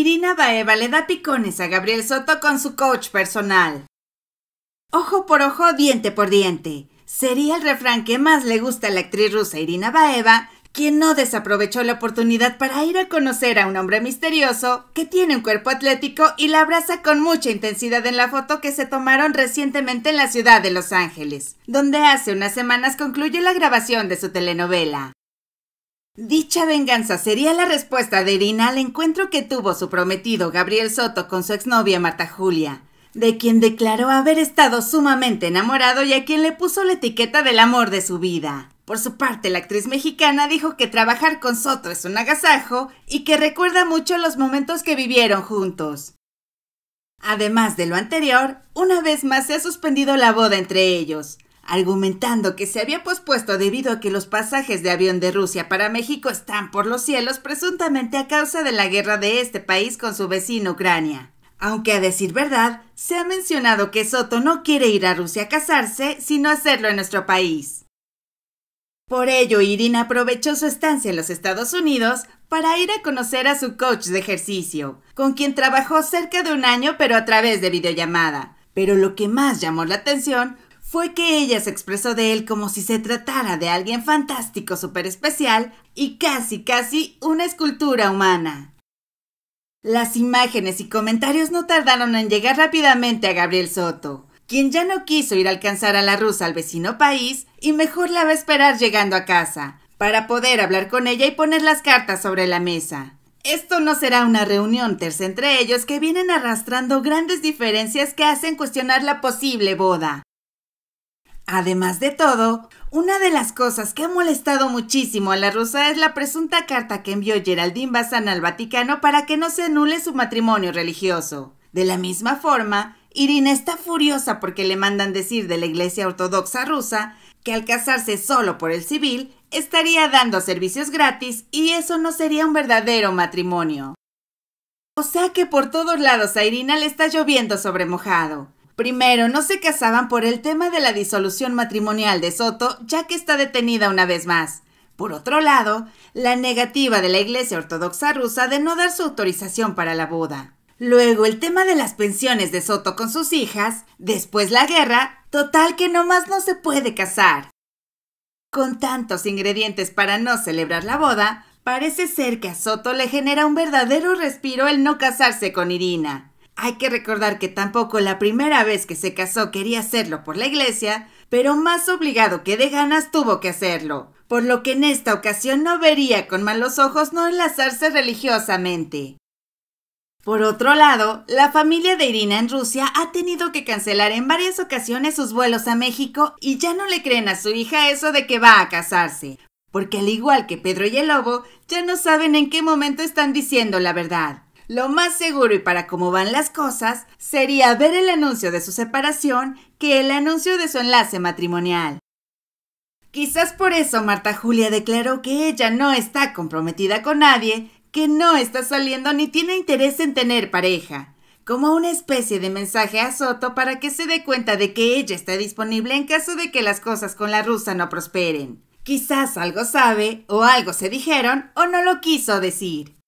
Irina Baeva le da picones a Gabriel Soto con su coach personal. Ojo por ojo, diente por diente. Sería el refrán que más le gusta a la actriz rusa Irina Baeva, quien no desaprovechó la oportunidad para ir a conocer a un hombre misterioso que tiene un cuerpo atlético y la abraza con mucha intensidad en la foto que se tomaron recientemente en la ciudad de Los Ángeles, donde hace unas semanas concluye la grabación de su telenovela. Dicha venganza sería la respuesta de Irina al encuentro que tuvo su prometido Gabriel Soto con su exnovia Marta Julia, de quien declaró haber estado sumamente enamorado y a quien le puso la etiqueta del amor de su vida. Por su parte, la actriz mexicana dijo que trabajar con Soto es un agasajo y que recuerda mucho los momentos que vivieron juntos. Además de lo anterior, una vez más se ha suspendido la boda entre ellos argumentando que se había pospuesto debido a que los pasajes de avión de Rusia para México están por los cielos presuntamente a causa de la guerra de este país con su vecino Ucrania. Aunque a decir verdad, se ha mencionado que Soto no quiere ir a Rusia a casarse, sino hacerlo en nuestro país. Por ello, Irina aprovechó su estancia en los Estados Unidos para ir a conocer a su coach de ejercicio, con quien trabajó cerca de un año pero a través de videollamada. Pero lo que más llamó la atención fue que ella se expresó de él como si se tratara de alguien fantástico, súper especial y casi, casi una escultura humana. Las imágenes y comentarios no tardaron en llegar rápidamente a Gabriel Soto, quien ya no quiso ir a alcanzar a la rusa al vecino país y mejor la va a esperar llegando a casa, para poder hablar con ella y poner las cartas sobre la mesa. Esto no será una reunión tercera entre ellos que vienen arrastrando grandes diferencias que hacen cuestionar la posible boda. Además de todo, una de las cosas que ha molestado muchísimo a la rusa es la presunta carta que envió Geraldine Bazán al Vaticano para que no se anule su matrimonio religioso. De la misma forma, Irina está furiosa porque le mandan decir de la Iglesia Ortodoxa rusa que al casarse solo por el civil estaría dando servicios gratis y eso no sería un verdadero matrimonio. O sea que por todos lados a Irina le está lloviendo sobre mojado. Primero, no se casaban por el tema de la disolución matrimonial de Soto, ya que está detenida una vez más. Por otro lado, la negativa de la Iglesia Ortodoxa rusa de no dar su autorización para la boda. Luego, el tema de las pensiones de Soto con sus hijas. Después, la guerra. Total que nomás no se puede casar. Con tantos ingredientes para no celebrar la boda, parece ser que a Soto le genera un verdadero respiro el no casarse con Irina. Hay que recordar que tampoco la primera vez que se casó quería hacerlo por la iglesia, pero más obligado que de ganas tuvo que hacerlo, por lo que en esta ocasión no vería con malos ojos no enlazarse religiosamente. Por otro lado, la familia de Irina en Rusia ha tenido que cancelar en varias ocasiones sus vuelos a México y ya no le creen a su hija eso de que va a casarse, porque al igual que Pedro y el Lobo, ya no saben en qué momento están diciendo la verdad. Lo más seguro y para cómo van las cosas sería ver el anuncio de su separación que el anuncio de su enlace matrimonial. Quizás por eso Marta Julia declaró que ella no está comprometida con nadie, que no está saliendo ni tiene interés en tener pareja, como una especie de mensaje a Soto para que se dé cuenta de que ella está disponible en caso de que las cosas con la rusa no prosperen. Quizás algo sabe, o algo se dijeron, o no lo quiso decir.